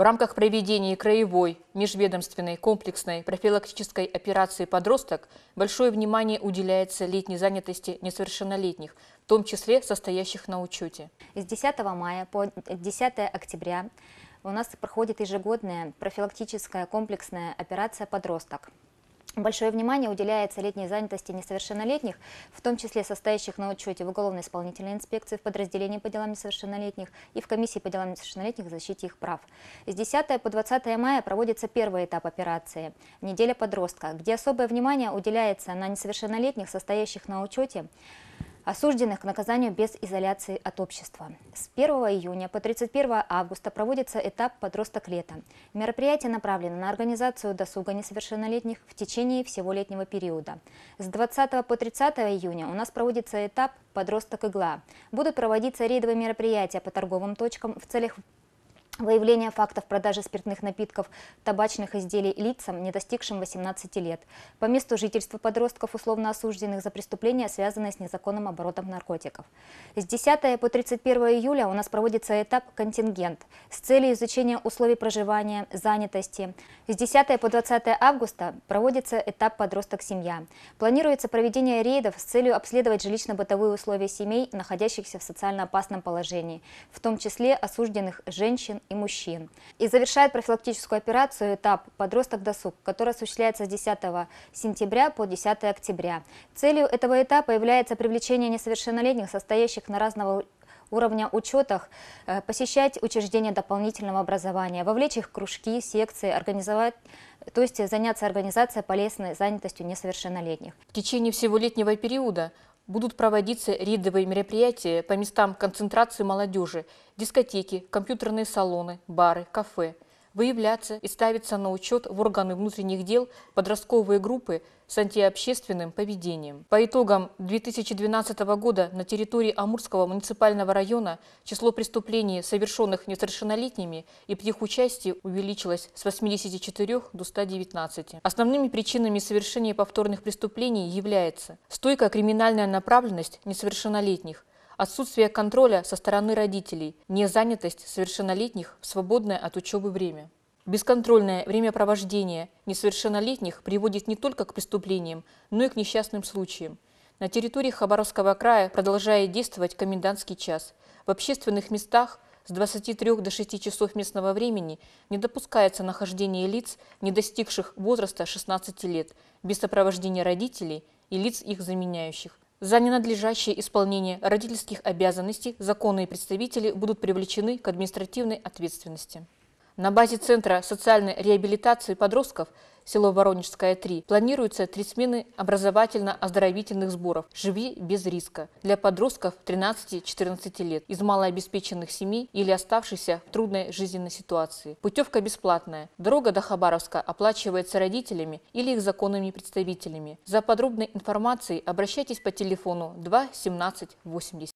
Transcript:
В рамках проведения краевой межведомственной комплексной профилактической операции «Подросток» большое внимание уделяется летней занятости несовершеннолетних, в том числе состоящих на учете. С 10 мая по 10 октября у нас проходит ежегодная профилактическая комплексная операция «Подросток». Большое внимание уделяется летней занятости несовершеннолетних, в том числе состоящих на учете в Уголовной исполнительной инспекции, в подразделении по делам несовершеннолетних и в комиссии по делам несовершеннолетних в защите их прав. С 10 по 20 мая проводится первый этап операции «Неделя подростка», где особое внимание уделяется на несовершеннолетних, состоящих на учете, осужденных к наказанию без изоляции от общества. С 1 июня по 31 августа проводится этап «Подросток лета». Мероприятие направлено на организацию досуга несовершеннолетних в течение всего летнего периода. С 20 по 30 июня у нас проводится этап «Подросток игла». Будут проводиться рейдовые мероприятия по торговым точкам в целях Выявление фактов продажи спиртных напитков, табачных изделий лицам, не достигшим 18 лет. По месту жительства подростков, условно осужденных за преступления, связанные с незаконным оборотом наркотиков. С 10 по 31 июля у нас проводится этап «Контингент» с целью изучения условий проживания, занятости. С 10 по 20 августа проводится этап «Подросток-семья». Планируется проведение рейдов с целью обследовать жилищно-бытовые условия семей, находящихся в социально опасном положении, в том числе осужденных женщин, и мужчин. И завершает профилактическую операцию этап «Подросток досуг», который осуществляется с 10 сентября по 10 октября. Целью этого этапа является привлечение несовершеннолетних, состоящих на разного уровня учетах, э, посещать учреждения дополнительного образования, вовлечь их в кружки, секции, организовать, то есть заняться организацией полезной занятостью несовершеннолетних. В течение всего летнего периода будут проводиться рядовые мероприятия по местам концентрации молодежи, дискотеки, компьютерные салоны, бары, кафе – выявляться и ставиться на учет в органы внутренних дел подростковые группы с антиобщественным поведением. По итогам 2012 года на территории Амурского муниципального района число преступлений, совершенных несовершеннолетними и при их участии увеличилось с 84 до 119. Основными причинами совершения повторных преступлений является стойкая криминальная направленность несовершеннолетних, отсутствие контроля со стороны родителей, незанятость совершеннолетних в свободное от учебы время. Бесконтрольное времяпровождение несовершеннолетних приводит не только к преступлениям, но и к несчастным случаям. На территории Хабаровского края продолжает действовать комендантский час. В общественных местах с 23 до 6 часов местного времени не допускается нахождение лиц, не достигших возраста 16 лет, без сопровождения родителей и лиц их заменяющих, за ненадлежащее исполнение родительских обязанностей законные представители будут привлечены к административной ответственности. На базе Центра социальной реабилитации подростков – село Воронежское 3, планируются три смены образовательно-оздоровительных сборов «Живи без риска» для подростков 13-14 лет из малообеспеченных семей или оставшихся в трудной жизненной ситуации. Путевка бесплатная. Дорога до Хабаровска оплачивается родителями или их законными представителями. За подробной информацией обращайтесь по телефону 2 17 80.